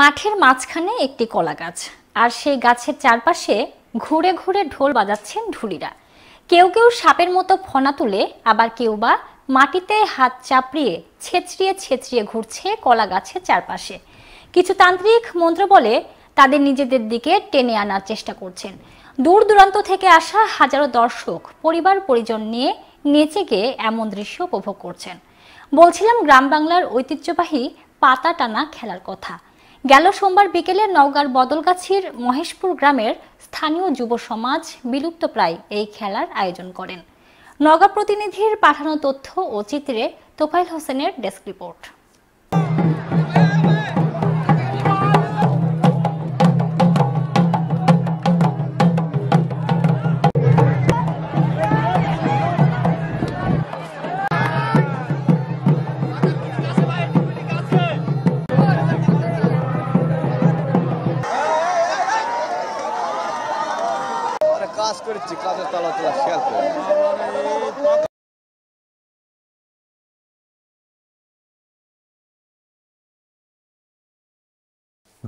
মাঠের মাঝখানে একটি কলা গাছ আর সেই গাছের চারপাশে ঘুরে ঘুরে ঢোল বাজাচ্ছেন ঢুলিরা কেউ কেউ সাপের মতো ফনা তুলে আবার কেউ বা মাটিতে হাত চাপড়িয়ে ছেচড়িয়ে ছেচড়িয়ে ঘুরছে কলা গাছের চারপাশে কিছু তান্ত্রিক মন্ত্র বলে তাদের নিজেদের দিকে টেনে আনার চেষ্টা করছেন দূর দূরান্ত থেকে আসা হাজারো দর্শক পরিবার পরিজন নিয়ে নেচে গিয়ে এমন দৃশ্য উপভোগ করছেন বলছিলাম গ্রাম বাংলার ঐতিহ্যবাহী পাতা টানা খেলার কথা গেল সোমবার বিকেলে নওগাঁর বদলগাছির মহেশপুর গ্রামের স্থানীয় যুব সমাজ বিলুপ্তপ্রায় এই খেলার আয়োজন করেন নওগাঁ প্রতিনিধির পাঠানো তথ্য ও চিত্রে তোফাইল হোসেনের ডেস্ক রিপোর্ট কাজ করেছি কাজের তালা তোলা খেয়াল করে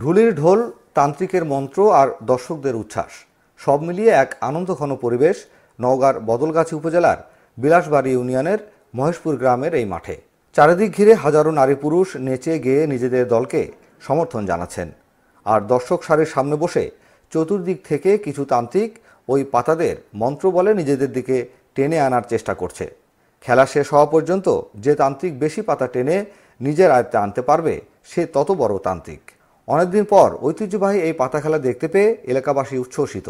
ঢুলির ঢোল তান্ত্রিকের মন্ত্র আর দর্শকদের উচ্ছ্বাস সব মিলিয়ে এক আনন্দঘন পরিবেশ নওগাঁর বদলগাছি উপজেলার বিলাসবাড়ি ইউনিয়নের মহেশপুর গ্রামের এই মাঠে চারিদিক ঘিরে হাজারো নারী পুরুষ নেচে গেয়ে নিজেদের দলকে সমর্থন জানাচ্ছেন আর দর্শক সারির সামনে বসে চতুর্দিক থেকে কিছু তান্ত্রিক ওই পাতাদের মন্ত্র বলে নিজেদের দিকে টেনে আনার চেষ্টা করছে খেলা শেষ হওয়া পর্যন্ত যে তান্ত্রিক বেশি পাতা টেনে নিজের আয়ত্তে আনতে পারবে সে তত বড় তান্ত্রিক অনেকদিন পর ঐতিহ্যবাহী এই পাতা খেলা দেখতে পেয়ে এলাকাবাসী উচ্ছ্বসিত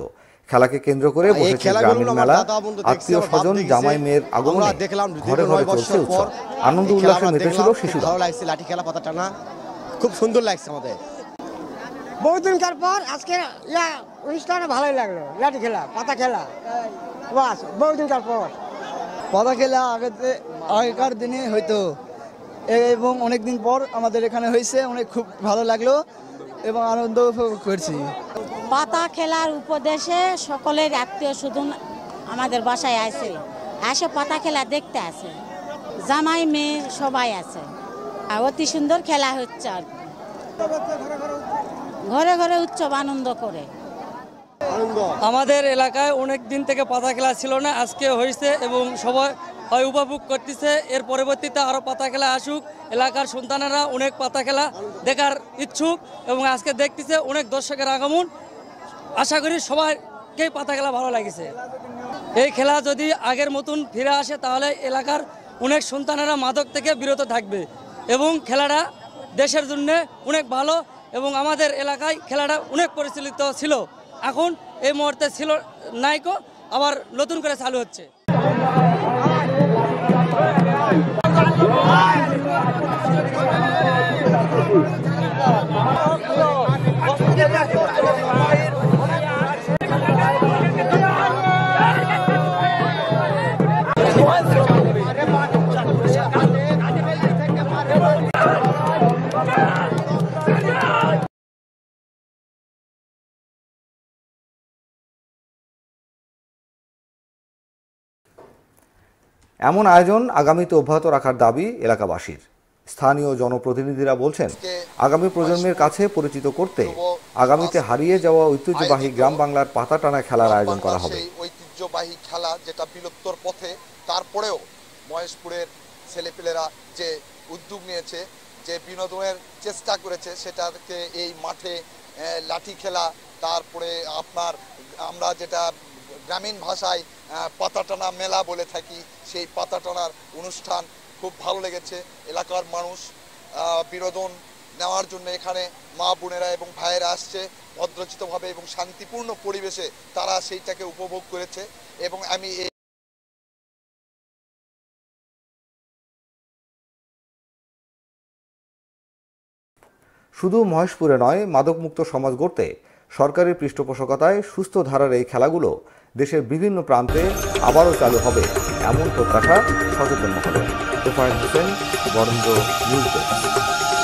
খেলাকে কেন্দ্র করে বসেছে গ্রামীণ মেলা আত্মীয় স্বজন জামাই মেয়ের আগমনে ঘরে ঘরে চলছে শিশু ভালো লাগছে লাঠি খেলা পাতা টানা খুব সুন্দর লাগছে আমাদের বহুদিনকার পর আজকে ইয়া অনুষ্ঠানে ভালোই লাগলো লাঠি খেলা পাতা খেলা বাস বহুদিন পর পাতা খেলা আগে আগেকার দিনে হয়তো এবং অনেক দিন পর আমাদের এখানে হয়েছে অনেক খুব ভালো লাগলো এবং আনন্দ উপভোগ করছি পাতা খেলার উপদেশে সকলের আত্মীয় স্বজন আমাদের বাসায় আছে এসে পাতা খেলা দেখতে আছে জামাই মেয়ে সবাই আছে অতি সুন্দর খেলা হচ্ছে আর ঘরে ঘরে উৎসব আনন্দ করে আমাদের এলাকায় অনেক দিন থেকে পাতা খেলা ছিল না আজকে হয়েছে এবং সবাই হয় উপভোগ করতেছে এর পরবর্তীতে আরও পাতা খেলা আসুক এলাকার সন্তানেরা অনেক পাতা খেলা দেখার ইচ্ছুক এবং আজকে দেখতেছে অনেক দর্শকের আগমন আশা করি সবাইকেই পাতা খেলা ভালো লাগেছে এই খেলা যদি আগের মতন ফিরে আসে তাহলে এলাকার অনেক সন্তানেরা মাদক থেকে বিরত থাকবে এবং খেলাটা দেশের জন্য অনেক ভালো এবং আমাদের এলাকায় খেলাটা অনেক পরিচালিত ছিল এখন এই মুহূর্তে ছিল নাইকো আবার নতুন করে চালু হচ্ছে এমন আয়োজন আগামীতে অব্যাহত রাখার দাবি এলাকাবাসীর স্থানীয় জনপ্রতিনিধিরা বলছেন আগামী প্রজন্মের কাছে পরিচিত করতে আগামীতে হারিয়ে যাওয়া ঐতিহ্যবাহী গ্রাম বাংলার পাতা টানা খেলার আয়োজন করা হবে ঐতিহ্যবাহী খেলা যেটা বিলুপ্তর পথে তারপরেও মহেশপুরের ছেলেপেলেরা যে উদ্যোগ নিয়েছে যে বিনোদনের চেষ্টা করেছে সেটাকে এই মাঠে লাঠি খেলা তারপরে আপনার আমরা যেটা গ্রামীণ ভাষায় পাতাটানা মেলা বলে থাকি সেই পাতাটানার অনুষ্ঠান খুব ভালো লেগেছে এলাকার মানুষ বিনোদন নেওয়ার জন্য এখানে মা বোনেরা এবং ভাইয়েরা আসছে ভদ্রচিতভাবে এবং শান্তিপূর্ণ পরিবেশে তারা সেইটাকে উপভোগ করেছে এবং আমি এই শুধু মহেশপুরে নয় মাদকমুক্ত সমাজ গড়তে সরকারের পৃষ্ঠপোষকতায় সুস্থ ধারার এই খেলাগুলো দেশের বিভিন্ন প্রান্তে আবারও চালু হবে এমন প্রত্যাশা সচেতন হবে হোসেন বরেন্দ্র নিউজ